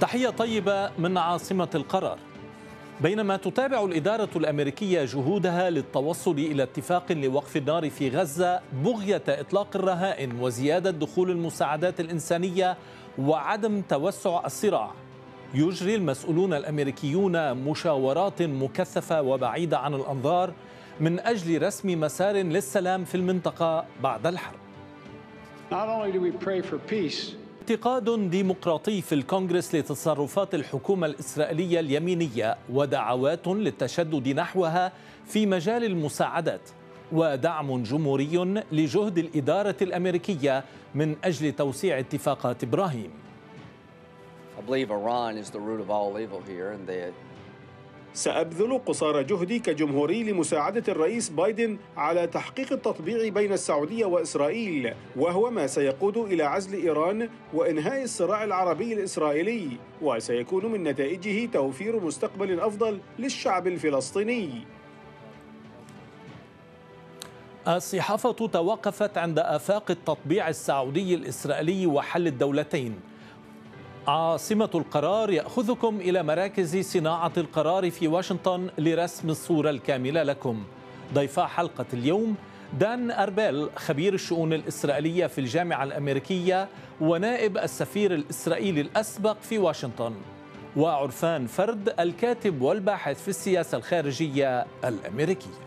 تحية طيبة من عاصمة القرار بينما تتابع الإدارة الأمريكية جهودها للتوصل إلى اتفاق لوقف النار في غزة بغية إطلاق الرهائن وزيادة دخول المساعدات الإنسانية وعدم توسع الصراع يجري المسؤولون الأمريكيون مشاورات مكثفة وبعيدة عن الأنظار من أجل رسم مسار للسلام في المنطقة بعد الحرب Not only do we pray for peace, انتقاد ديمقراطي في الكونغرس لتصرفات الحكومة الإسرائيلية اليمينية ودعوات للتشدد نحوها في مجال المساعدات ودعم جمهوري لجهد الإدارة الأمريكية من أجل توسيع اتفاقات إبراهيم. I believe Iran is the root of all evil here and they, سأبذل قصارى جهدي كجمهوري لمساعدة الرئيس بايدن على تحقيق التطبيع بين السعودية وإسرائيل وهو ما سيقود إلى عزل إيران وإنهاء الصراع العربي الإسرائيلي وسيكون من نتائجه توفير مستقبل أفضل للشعب الفلسطيني الصحافة توقفت عند آفاق التطبيع السعودي الإسرائيلي وحل الدولتين عاصمة القرار يأخذكم إلى مراكز صناعة القرار في واشنطن لرسم الصورة الكاملة لكم ضيفا حلقة اليوم دان أربيل خبير الشؤون الإسرائيلية في الجامعة الأمريكية ونائب السفير الإسرائيلي الأسبق في واشنطن وعرفان فرد الكاتب والباحث في السياسة الخارجية الأمريكية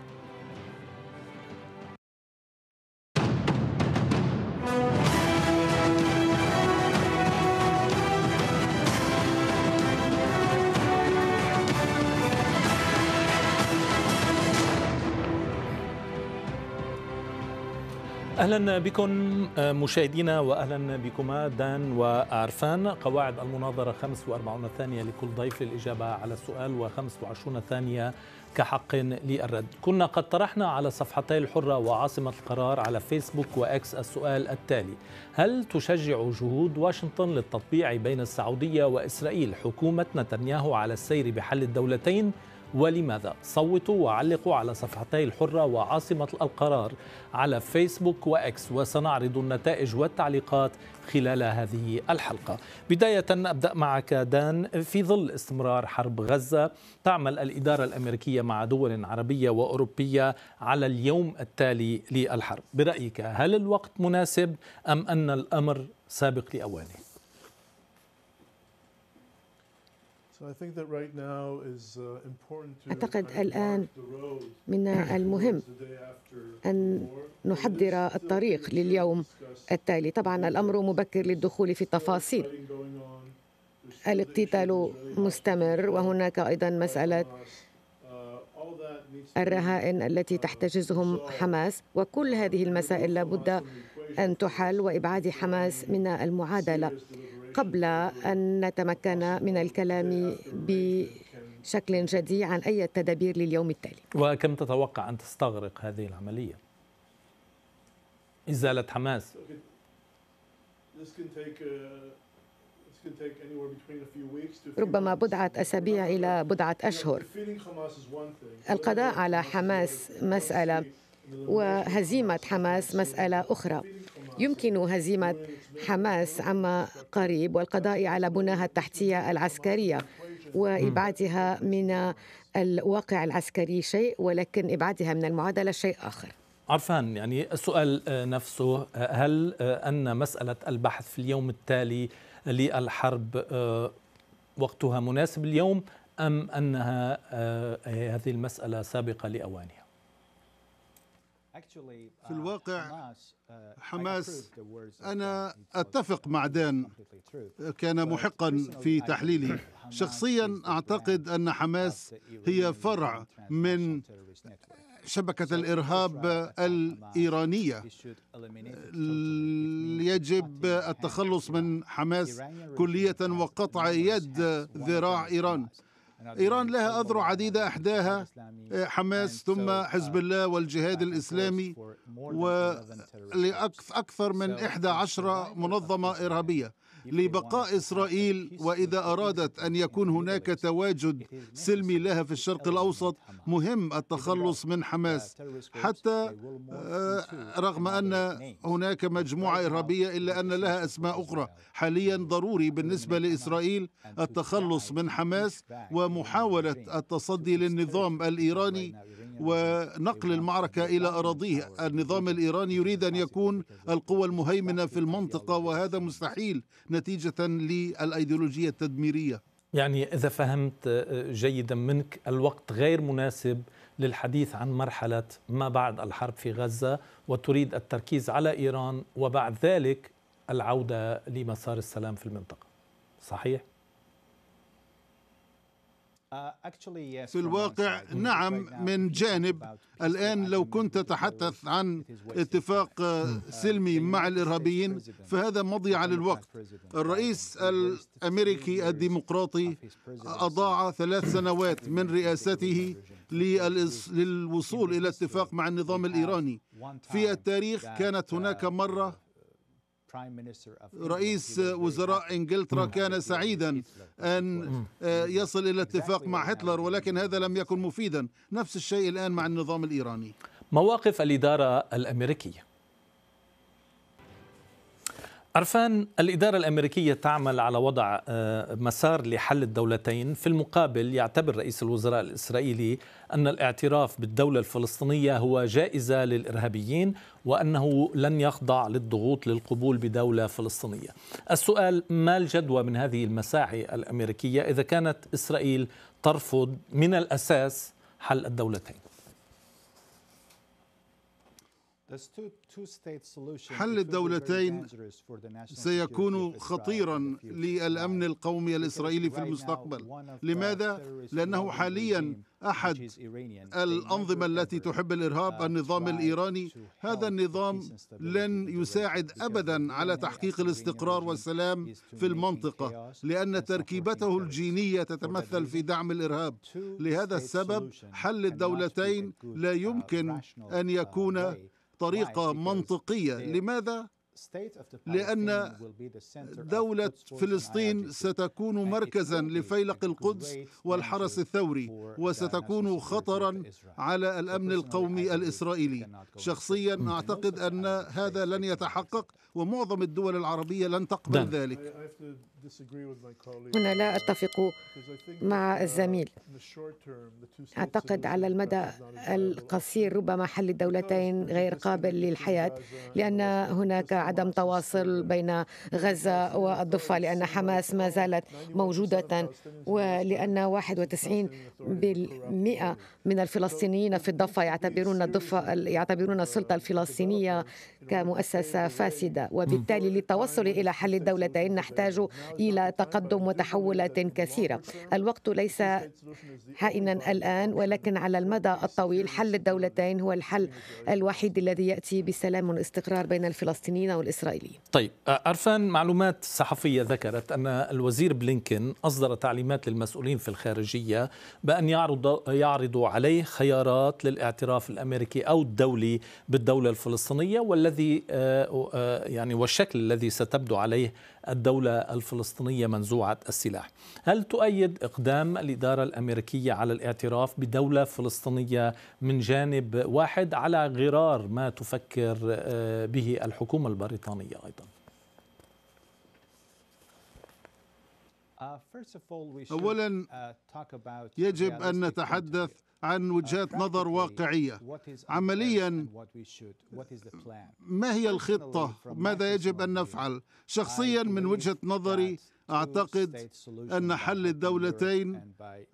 اهلا بكم آه، مشاهدينا واهلا بكما دان وعرفان قواعد المناظره 45 ثانيه لكل ضيف للاجابه على السؤال و25 ثانيه كحق للرد كنا قد طرحنا على صفحتي الحره وعاصمه القرار على فيسبوك واكس السؤال التالي هل تشجع جهود واشنطن للتطبيع بين السعوديه واسرائيل حكومه نتنياهو على السير بحل الدولتين ولماذا؟ صوتوا وعلقوا على صفحتي الحرة وعاصمة القرار على فيسبوك وإكس وسنعرض النتائج والتعليقات خلال هذه الحلقة بداية أبدأ معك دان في ظل استمرار حرب غزة تعمل الإدارة الأمريكية مع دول عربية وأوروبية على اليوم التالي للحرب برأيك هل الوقت مناسب أم أن الأمر سابق لأوانه؟ Uh, أعتقد الآن من المهم أن نحضر الطريق لليوم التالي طبعا الأمر مبكر للدخول في التفاصيل الاقتتال مستمر وهناك أيضا مسألة uh, الرهائن التي uh, تحتجزهم حماس وكل هذه المسائل لابد أن تحل وإبعاد حماس من المعادلة قبل أن نتمكن من الكلام بشكل جدي عن أي تدابير لليوم التالي وكم تتوقع أن تستغرق هذه العملية؟ إزالة حماس uh, ربما بضعة أسابيع إلى بضعة أشهر القضاء على حماس مسألة وهزيمة حماس مسألة أخرى يمكن هزيمة حماس عما قريب والقضاء على بناها التحتية العسكرية وإبعادها من الواقع العسكري شيء ولكن إبعادها من المعادلة شيء آخر عرفان يعني السؤال نفسه هل أن مسألة البحث في اليوم التالي للحرب آه، وقتها مناسب اليوم أم أنها آه، هذه المسألة سابقة لأوانها في uh, الواقع حماس uh, أنا أتفق مع دان كان محقا في تحليله شخصيا أعتقد أن حماس هي فرع من شبكة الإرهاب الإيرانية يجب التخلص من حماس كلية وقطع يد ذراع إيران إيران لها أذرع عديدة أحداها آه، حماس ثم uh, حزب الله والجهاد الإسلامي ولأكثر من 11 منظمة إرهابية لبقاء اسرائيل واذا ارادت ان يكون هناك تواجد سلمي لها في الشرق الاوسط مهم التخلص من حماس حتى آه، رغم ان هناك مجموعه ارهابيه الا ان لها اسماء اخرى حاليا ضروري بالنسبه لاسرائيل التخلص من حماس ومحاوله التصدي للنظام الايراني ونقل المعركة إلى أراضيه النظام الإيراني يريد أن يكون القوى المهيمنة في المنطقة وهذا مستحيل نتيجة للأيديولوجية التدميرية يعني إذا فهمت آه، جيدا منك الوقت غير مناسب للحديث عن مرحلة ما بعد الحرب في غزة وتريد التركيز على إيران وبعد ذلك العودة لمسار السلام في المنطقة صحيح؟ Uh, في الواقع نعم من جانب الآن لو كنت تتحدث عن اتفاق hmm. آه، uh, سلمي مع الإرهابيين فهذا على للوقت الرئيس الأمريكي الديمقراطي أضاع ثلاث سنوات من رئاسته للوصول إلى اتفاق مع النظام الإيراني في التاريخ كانت هناك uh, مرة رئيس وزراء انجلترا hmm. كان سعيدا ان hmm. آه، يصل الى اتفاق مع هتلر ولكن هذا لم يكن مفيدا نفس الشيء الان مع النظام الايراني مواقف الاداره الامريكيه عرفان الإدارة الأمريكية تعمل على وضع آه، مسار لحل الدولتين في المقابل يعتبر رئيس الوزراء الإسرائيلي أن الاعتراف بالدولة الفلسطينية هو جائزة للإرهابيين وأنه لن يخضع للضغوط للقبول بدولة فلسطينية السؤال ما الجدوى من هذه المساعي الأمريكية إذا كانت إسرائيل ترفض من الأساس حل الدولتين حل الدولتين سيكون خطيرا للامن القومي الاسرائيلي في المستقبل لماذا لانه حاليا احد الانظمه التي تحب الارهاب النظام الايراني هذا النظام لن يساعد ابدا على تحقيق الاستقرار والسلام في المنطقه لان تركيبته الجينيه تتمثل في دعم الارهاب لهذا السبب حل الدولتين لا uh, يمكن ان uh, يكون بطريقه منطقيه لماذا لأن دولة فلسطين ستكون مركزا لفيلق القدس والحرس الثوري وستكون خطرا على الأمن القومي الإسرائيلي شخصيا أعتقد أن هذا لن يتحقق ومعظم الدول العربية لن تقبل ده. ذلك هنا لا أتفق مع uh, الزميل أعتقد على المدى القصير ربما حل الدولتين غير قابل للحياة لأن هناك عدم تواصل بين غزة والضفة لأن حماس ما زالت موجودة ولأن 91% من الفلسطينيين في الضفة يعتبرون الضفة يعتبرون السلطة الفلسطينية كمؤسسة فاسدة جيدة وبالتالي للتوصل إلى حل الدولتين نحتاج إلى تقدم وتحولات كثيرة الوقت ليس حائنا الآن ولكن على المدى الطويل حل الدولتين هو الحل الوحيد الذي يأتي بسلام واستقرار بين الفلسطينيين والإسرائيليين طيب أرفان معلومات صحفية ذكرت أن الوزير بلينكن أصدر تعليمات للمسؤولين في الخارجية بأن يعرض يعرضوا عليه خيارات للاعتراف الأمريكي أو الدولي بالدولة الفلسطينية والذي آه، آه، يعني والشكل الذي ستبدو عليه الدولة الفلسطينية منزوعة السلاح هل تؤيد إقدام الإدارة الأمريكية على الاعتراف بدولة فلسطينية من جانب واحد على غرار ما تفكر آه، به الحكومة البريطانية أيضاً؟ uh, اولا uh, يجب ان نتحدث عن وجهات نظر واقعية عمليا ما هي الخطة ماذا يجب أن نفعل شخصيا من وجهة نظري اعتقد ان حل الدولتين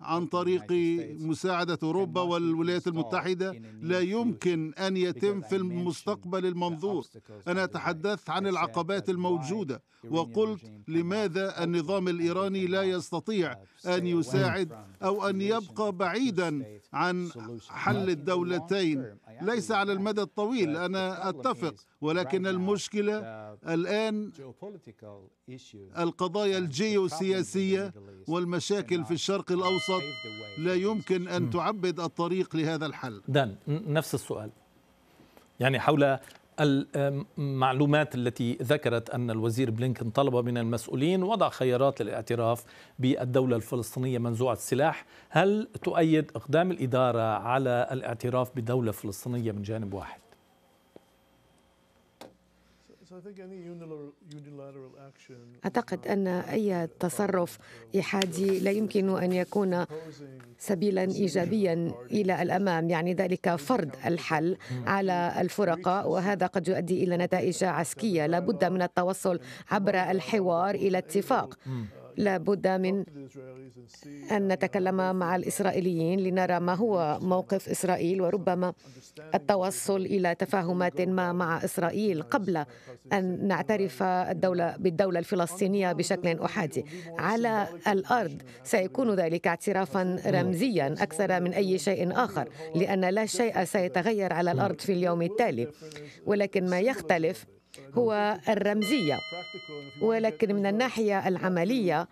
عن طريق مساعده اوروبا والولايات المتحده لا يمكن ان يتم في المستقبل المنظور انا تحدثت عن العقبات الموجوده وقلت لماذا النظام الايراني لا يستطيع ان يساعد او ان يبقى بعيدا عن حل الدولتين ليس على المدى الطويل انا اتفق ولكن المشكلة الآن القضايا الجيوسياسية والمشاكل في الشرق الأوسط لا يمكن أن تعبد الطريق لهذا الحل دان نفس السؤال يعني حول المعلومات التي ذكرت أن الوزير بلينكن طلب من المسؤولين وضع خيارات للاعتراف بالدولة الفلسطينية منزوعة السلاح هل تؤيد إقدام الإدارة على الاعتراف بدولة فلسطينية من جانب واحد؟ أعتقد أن أي تصرف إحادي لا يمكن أن يكون سبيلا إيجابيا إلى الأمام يعني ذلك فرض الحل hmm. على الفرقاء وهذا قد يؤدي إلى نتائج عسكية لابد من التوصل عبر الحوار إلى اتفاق لا بد من أن نتكلم مع الإسرائيليين لنرى ما هو موقف إسرائيل وربما التوصل إلى تفاهمات ما مع إسرائيل قبل أن نعترف الدولة بالدولة الفلسطينية بشكل أحادي على الأرض سيكون ذلك اعترافا رمزيا أكثر من أي شيء آخر لأن لا شيء سيتغير على الأرض في اليوم التالي ولكن ما يختلف هو الرمزية ولكن من الناحية العملية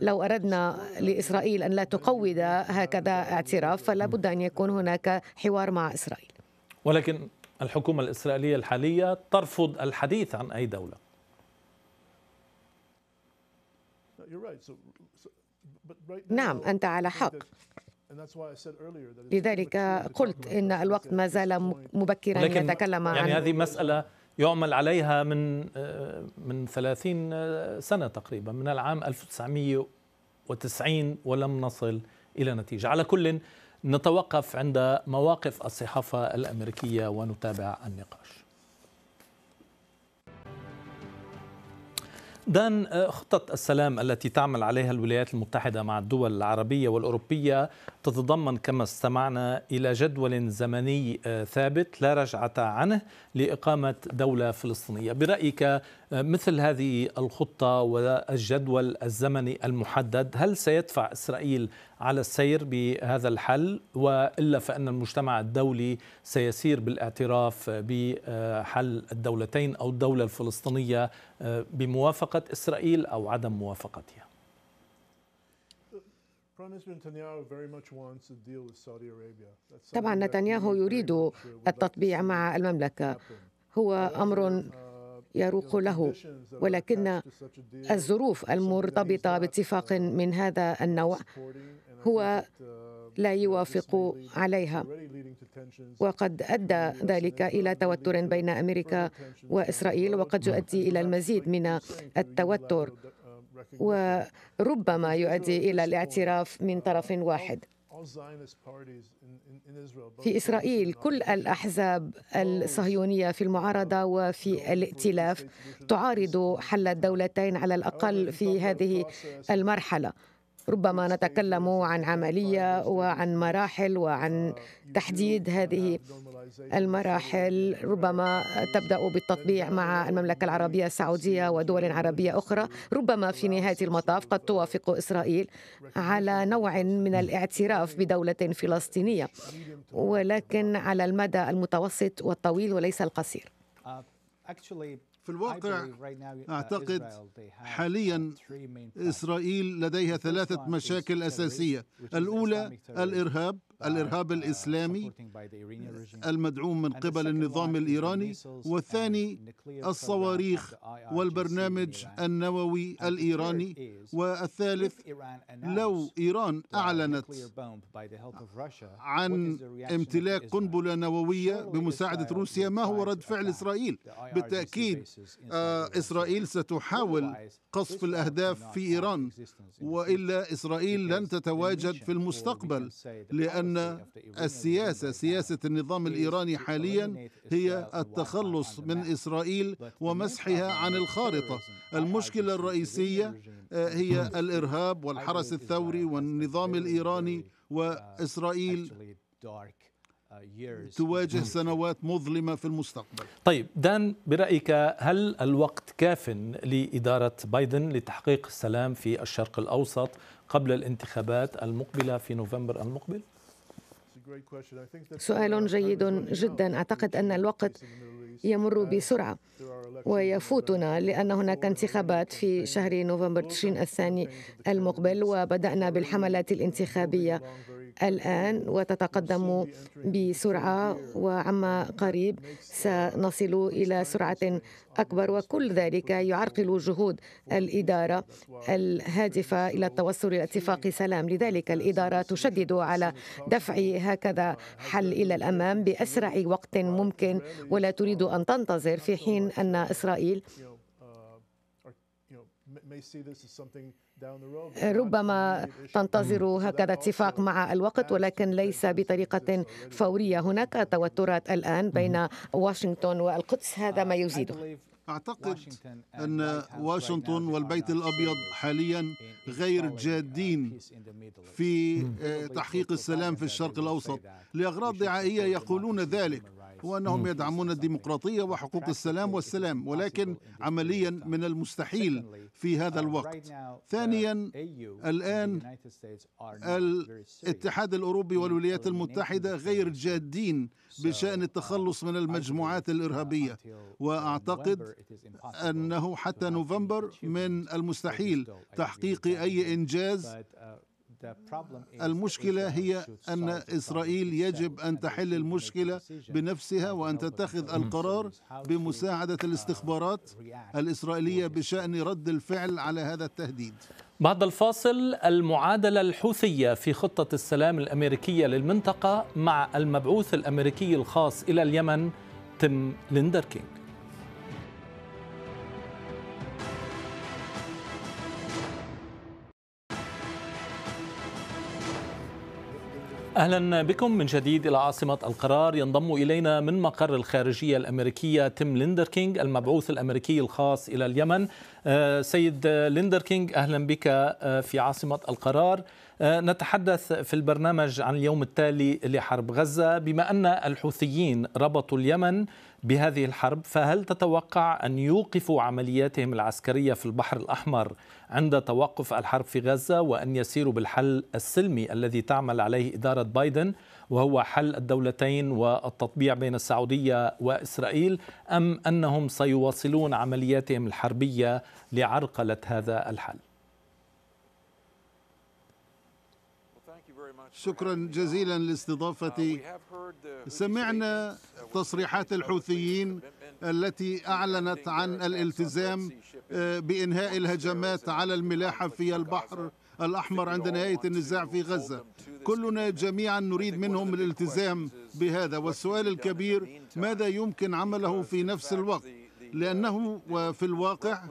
لو أردنا لإسرائيل أن لا تقود هكذا اعتراف فلا بد أن يكون هناك حوار مع إسرائيل ولكن الحكومة الإسرائيلية الحالية ترفض الحديث عن أي دولة نعم أنت على حق لذلك قلت إن الوقت ما زال مبكرا لكن يتكلم يعني عن يعني هذه مسألة يعمل عليها من آه، من 30 آه، سنة تقريبا من العام 1990 ولم نصل إلى نتيجة على كل نتوقف عند مواقف الصحافة الأمريكية ونتابع النقاش دان آه، خطة السلام التي تعمل عليها الولايات المتحدة مع الدول العربية والأوروبية تتضمن كما استمعنا إلى جدول زمني آه، ثابت لا رجعة عنه لإقامة دولة فلسطينية برأيك آه، مثل هذه الخطة والجدول الزمني المحدد هل سيدفع إسرائيل على السير بهذا الحل وإلا فإن المجتمع الدولي سيسير بالاعتراف بحل الدولتين أو الدولة الفلسطينية آه، بموافقة إسرائيل أو عدم موافقتها طبعا نتنياهو يريد التطبيع مع المملكة هو uh, أمر uh, يروق له ولكن الظروف المرتبطة uh, باتفاق من هذا النوع هو لا يوافق عليها وقد ادى ذلك الى توتر بين امريكا واسرائيل وقد يؤدي الى المزيد من التوتر وربما يؤدي إلى الاعتراف من طرف واحد في إسرائيل كل الأحزاب الصهيونية في المعارضة وفي الائتلاف تعارض حل الدولتين على الأقل في هذه المرحلة ربما نتكلم عن عملية وعن مراحل وعن تحديد هذه المراحل ربما تبدأ بالتطبيع مع المملكة العربية السعودية ودول عربية أخرى ربما في نهاية المطاف قد توافق إسرائيل على نوع من الاعتراف بدولة فلسطينية ولكن على المدى المتوسط والطويل وليس القصير uh, في الواقع uh, أعتقد uh, حاليا إسرائيل لديها ثلاثة مشاكل أساسية الأولى الإرهاب الارهاب الاسلامي المدعوم من قبل النظام الايراني والثاني الصواريخ والبرنامج النووي الايراني والثالث لو ايران اعلنت عن امتلاك قنبله نوويه بمساعده روسيا ما هو رد فعل اسرائيل بالتاكيد آه، اسرائيل ستحاول قصف الاهداف في ايران والا اسرائيل لن تتواجد في المستقبل لان أن السياسة سياسة النظام الإيراني حاليا هي التخلص من إسرائيل ومسحها عن الخارطة المشكلة الرئيسية آه، هي hmm. الإرهاب والحرس الثوري والنظام الإيراني uh, وإسرائيل uh, تواجه سنوات مظلمة في المستقبل طيب دان برأيك هل الوقت كاف لإدارة بايدن لتحقيق السلام في الشرق الأوسط قبل الانتخابات المقبلة في نوفمبر المقبل؟ سؤال جيد جدا اعتقد ان الوقت يمر بسرعه ويفوتنا لان هناك انتخابات في شهر نوفمبر تشرين الثاني المقبل وبدانا بالحملات الانتخابيه الآن وتتقدم بسرعة وعما قريب سنصل إلى سرعة أكبر وكل ذلك يعرقل جهود الإدارة الهادفة إلى التوصل إلى اتفاق سلام لذلك الإدارة تشدد على دفع هكذا حل إلى الأمام بأسرع وقت ممكن ولا تريد أن تنتظر في حين أن إسرائيل ربما تنتظر هكذا اتفاق مع الوقت ولكن ليس بطريقة فورية هناك توترات الآن بين واشنطن والقدس هذا ما يزيده أعتقد أن واشنطن والبيت الأبيض حاليا غير جادين في آه، تحقيق السلام في الشرق الأوسط لأغراض دعائية يقولون ذلك هو أنهم يدعمون الديمقراطية وحقوق السلام والسلام ولكن عمليا من المستحيل في هذا uh, الوقت ثانيا الآن الاتحاد الأوروبي والولايات المتحدة غير جادين بشأن uh, التخلص من المجموعات الإرهابية uh, وأعتقد أنه حتى نوفمبر من المستحيل تحقيق أي إنجاز المشكلة هي أن إسرائيل يجب أن تحل المشكلة بنفسها وأن تتخذ القرار بمساعدة uh, الاستخبارات الإسرائيلية بشأن رد الفعل على هذا التهديد بعد الفاصل المعادلة الحوثية في خطة السلام الأمريكية للمنطقة مع المبعوث الأمريكي الخاص إلى اليمن تيم ليندر كينج اهلا بكم من جديد الى عاصمه القرار ينضم الينا من مقر الخارجيه الامريكيه تيم ليندر كينج المبعوث الامريكي الخاص الى اليمن آه، سيد ليندر كينج اهلا بك آه، في عاصمه القرار آه، نتحدث في البرنامج عن اليوم التالي لحرب غزة بما أن الحوثيين ربطوا اليمن بهذه الحرب فهل تتوقع أن يوقفوا عملياتهم العسكرية في البحر الأحمر عند توقف الحرب في غزة وأن يسيروا بالحل السلمي الذي تعمل عليه إدارة بايدن وهو حل الدولتين والتطبيع بين السعودية وإسرائيل أم أنهم سيواصلون عملياتهم الحربية لعرقلة هذا الحل؟ شكرا جزيلا لاستضافتي uh, سمعنا uh, تصريحات الحوثيين التي أعلنت عن الالتزام uh, بإنهاء الهجمات على الملاحة في البحر الأحمر عند نهاية النزاع في غزة كلنا جميعا نريد منهم الالتزام بهذا والسؤال الكبير ماذا يمكن عمله في نفس الوقت لأنه في الواقع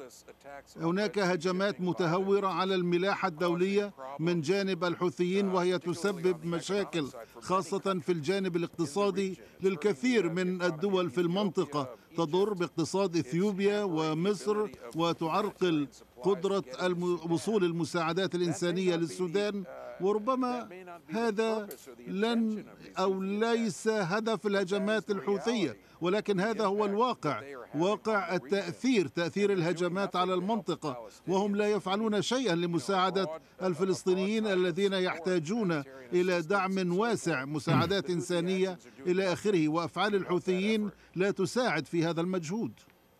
هناك هجمات متهورة على الملاحة الدولية من جانب الحوثيين وهي تسبب مشاكل خاصة في الجانب الاقتصادي للكثير من الدول في المنطقة تضر باقتصاد إثيوبيا ومصر وتعرقل قدرة وصول المساعدات الإنسانية للسودان وربما هذا لن أو ليس هدف الهجمات الحوثية ولكن هذا هو الواقع واقع التأثير تأثير الهجمات على المنطقة وهم لا يفعلون شيئا لمساعدة الفلسطينيين الذين يحتاجون إلى دعم واسع مساعدات إنسانية إلى آخره وأفعال الحوثيين لا تساعد في هذا المجهود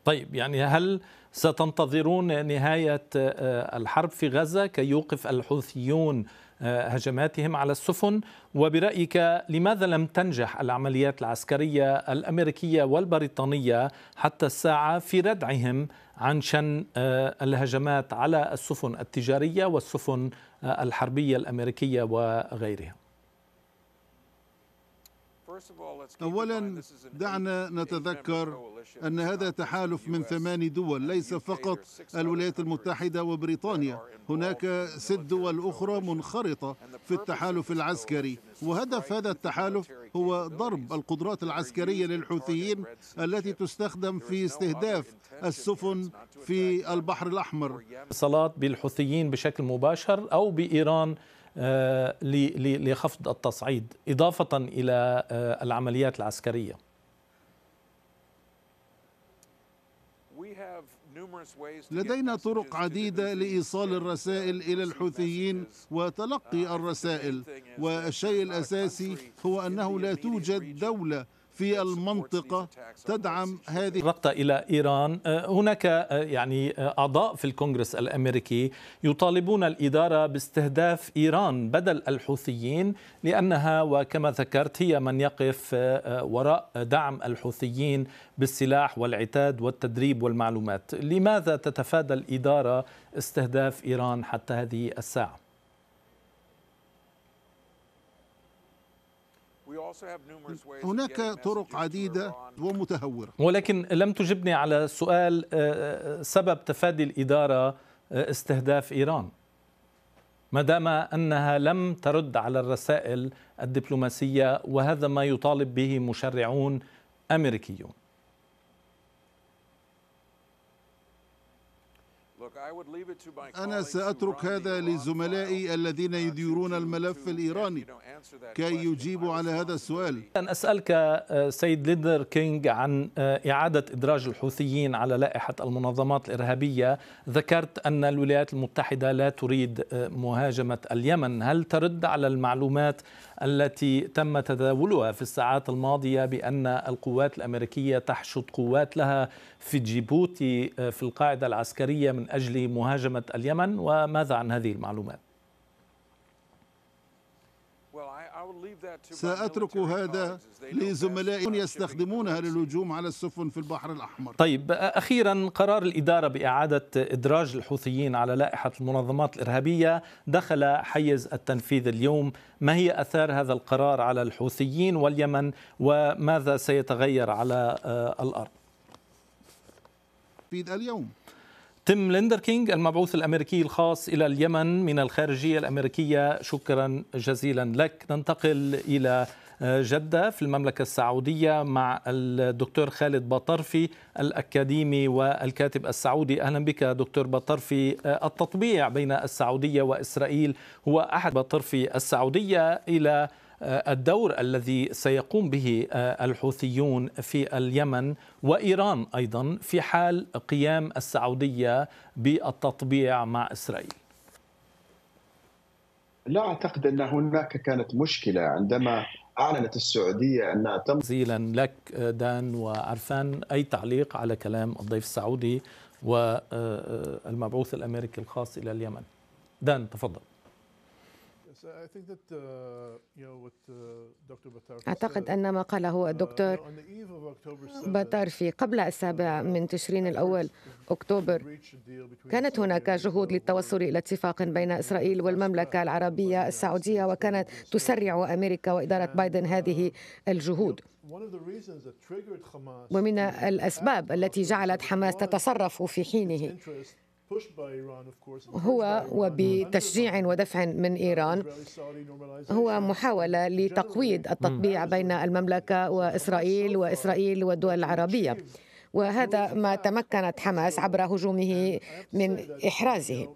طيب يعني هل ستنتظرون نهاية آه، الحرب في غزة كي يوقف الحوثيون آه، هجماتهم على السفن وبرأيك لماذا لم تنجح العمليات العسكرية الأمريكية والبريطانية حتى الساعة في ردعهم عن شن آه، الهجمات على السفن التجارية والسفن آه، الحربية الأمريكية وغيرها أولا دعنا نتذكر أن هذا uh, تحالف من ثمان دول ليس فقط الولايات المتحدة وبريطانيا هناك ست دول أخرى منخرطة في التحالف العسكري وهدف هذا التحالف هو ضرب القدرات العسكرية للحوثيين التي تستخدم في استهداف السفن في البحر الأحمر اتصالات بالحوثيين بشكل مباشر أو بإيران آه، لخفض التصعيد إضافة إلى آه، العمليات العسكرية لدينا طرق عديدة لإيصال الرسائل إلى الحوثيين وتلقي uh, الرسائل والشيء الأساسي هو أنه لا توجد دولة في المنطقة تدعم هذه رقطة إلى إيران آه، هناك آه، يعني آه، أعضاء في الكونغرس الأمريكي يطالبون الإدارة باستهداف إيران بدل الحوثيين لأنها وكما ذكرت هي من يقف وراء دعم الحوثيين بالسلاح والعتاد والتدريب والمعلومات لماذا تتفادى الإدارة استهداف إيران حتى هذه الساعة؟ هناك طرق عديدة ومتهورة ولكن لم تجبني على سؤال آه، آه، آه، سبب تفادي الإدارة استهداف إيران ما دام أنها لم ترد على الرسائل الدبلوماسية وهذا ما يطالب به مشرعون أمريكيون أنا سأترك هذا لزملائي الذين يديرون الملف الإيراني كي يجيبوا على هذا السؤال أن أسألك آه، سيد ليدر كينغ عن آه، إعادة إدراج الحوثيين على لائحة المنظمات الإرهابية ذكرت أن الولايات المتحدة لا تريد آه، مهاجمة اليمن هل ترد على المعلومات التي تم تداولها في الساعات الماضية بأن القوات الأمريكية تحشد قوات لها في جيبوتي آه، في القاعدة العسكرية من أجل مهاجمة اليمن وماذا عن هذه المعلومات؟ سأترك هذا لزملائي يستخدمونها للهجوم على السفن في البحر الأحمر طيب أخيرا قرار الإدارة بإعادة إدراج الحوثيين على لائحة المنظمات الإرهابية دخل حيز التنفيذ اليوم ما هي أثار هذا القرار على الحوثيين واليمن وماذا سيتغير على آه، الأرض اليوم تيم ليندر كينج المبعوث الامريكي الخاص الى اليمن من الخارجيه الامريكيه شكرا جزيلا لك ننتقل الى آه، جدة في المملكة السعودية مع الدكتور خالد بطرفي الأكاديمي والكاتب السعودي أهلا بك دكتور بطرفي آه، التطبيع بين السعودية وإسرائيل هو أحد بطرفي السعودية إلى آه، الدور الذي سيقوم به آه، الحوثيون في اليمن وايران ايضا في حال قيام السعوديه بالتطبيع مع اسرائيل. لا اعتقد ان هناك كانت مشكله عندما اعلنت السعوديه انها تم زيلا لك آه، دان وعرفان اي تعليق على كلام الضيف السعودي والمبعوث الامريكي الخاص الى اليمن. دان تفضل. Uh, uh, أعتقد أن ما قاله uh, الدكتور باتار في قبل السابع من تشرين الأول أكتوبر كانت هناك جهود للتوصل إلى اتفاق بين إسرائيل والمملكة العربية السعودية وكانت تسرع أمريكا وإدارة بايدن هذه الجهود ومن الأسباب التي جعلت حماس تتصرف في حينه هو وبتشجيع ودفع من ايران هو محاوله لتقويض التطبيع بين المملكه واسرائيل واسرائيل والدول العربيه وهذا ما تمكنت حماس عبر uh, هجومه من احرازه uh,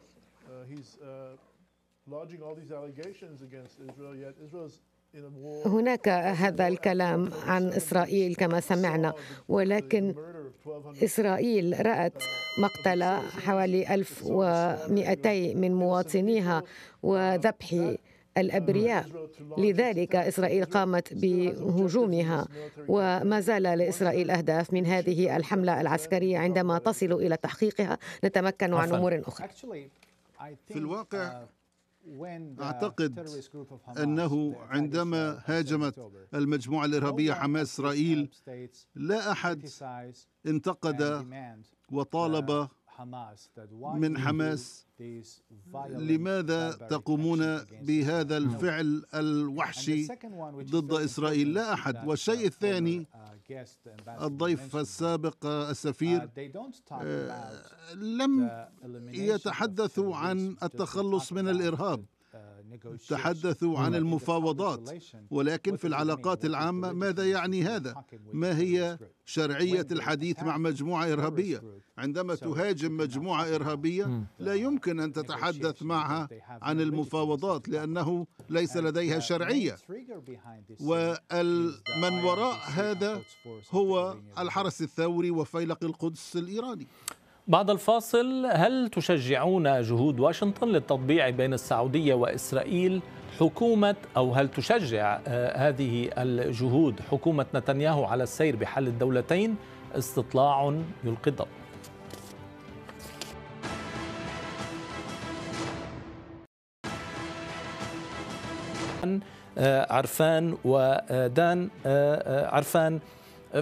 هناك هذا الكلام عن إسرائيل كما سمعنا ولكن إسرائيل رأت مقتل حوالي 1200 من مواطنيها وذبح الأبرياء لذلك إسرائيل قامت بهجومها وما زال لإسرائيل أهداف من هذه الحملة العسكرية عندما تصل إلى تحقيقها نتمكن عن أمور أخرى في الواقع uh, أعتقد أنه عندما هاجمت المجموعة الإرهابية حماس إسرائيل لا أحد انتقد وطالب من حماس لماذا تقومون بهذا الفعل الوحشي ضد إسرائيل لا أحد والشيء الثاني الضيف السابق uh, السفير آه، لم uh, يتحدثوا عن التخلص من الارهاب تحدثوا عن المفاوضات ولكن في العلاقات العامة ماذا يعني هذا؟ ما هي شرعية الحديث مع مجموعة إرهابية؟ عندما تهاجم مجموعة إرهابية لا يمكن أن تتحدث معها عن المفاوضات لأنه ليس لديها uh, شرعية ومن وراء هذا هو الحرس الثوري وفيلق القدس الإيراني بعد الفاصل هل تشجعون جهود واشنطن للتطبيع بين السعودية وإسرائيل حكومة أو هل تشجع آه، هذه الجهود حكومة نتنياهو على السير بحل الدولتين استطلاع يلقي الضوء عرفان ودان آه، عرفان آه،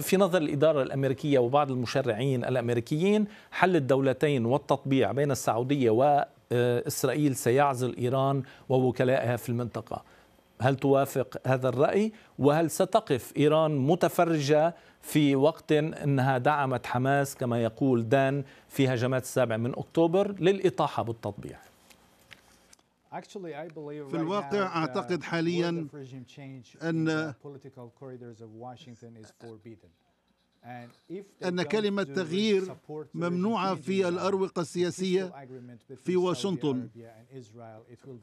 في نظر الإدارة الأمريكية وبعض المشرعين الأمريكيين حل الدولتين والتطبيع بين السعودية وإسرائيل سيعزل إيران ووكلائها في المنطقة هل توافق هذا الرأي وهل ستقف إيران متفرجة في وقت أنها دعمت حماس كما يقول دان في هجمات السابع من أكتوبر للإطاحة بالتطبيع في الواقع أعتقد حاليا أن أن كلمة تغيير ممنوعة في الأروقة السياسية في واشنطن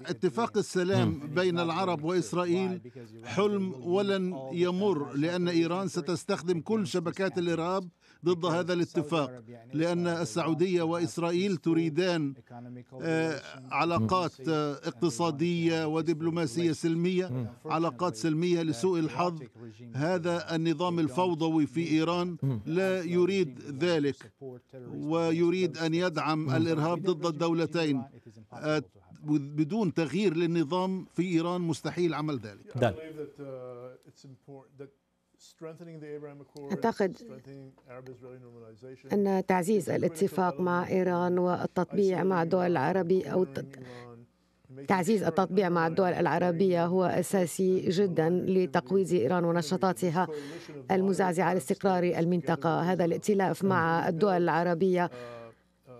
اتفاق السلام بين العرب وإسرائيل حلم ولن يمر لأن إيران ستستخدم كل شبكات الإرهاب ضد هذا الاتفاق لأن السعودية وإسرائيل تريدان آه، علاقات اقتصادية ودبلوماسية سلمية علاقات سلمية لسوء الحظ هذا النظام الفوضوي في إيران لا يريد ذلك ويريد أن يدعم الإرهاب ضد الدولتين بدون تغيير للنظام في إيران مستحيل عمل ذلك uh, أعتقد أن تعزيز الاتفاق مع إيران والتطبيع مع الدول العربية أو تعزيز التطبيع مع الدول العربية هو أساسي جدا لتقويض إيران ونشاطاتها المزعزعة لاستقرار المنطقة هذا الائتلاف مع الدول العربية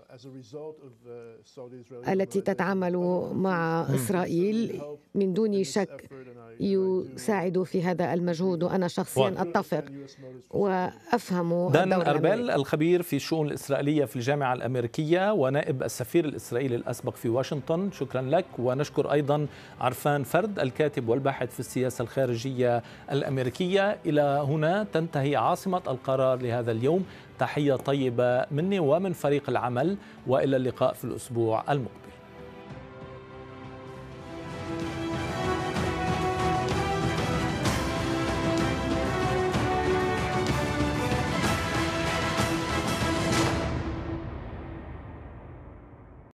Uh, التي تتعامل مع إسرائيل من دون شك يساعد في هذا المجهود وأنا شخصيا أتفق وأفهم دان اربل الخبير في الشؤون الإسرائيلية في الجامعة الأمريكية ونائب السفير الإسرائيلي الأسبق في واشنطن شكرا لك ونشكر أيضا عرفان فرد الكاتب والباحث في السياسة الخارجية الأمريكية إلى هنا تنتهي عاصمة القرار لهذا اليوم تحية طيبة مني ومن فريق العمل وإلى اللقاء في الأسبوع المقبل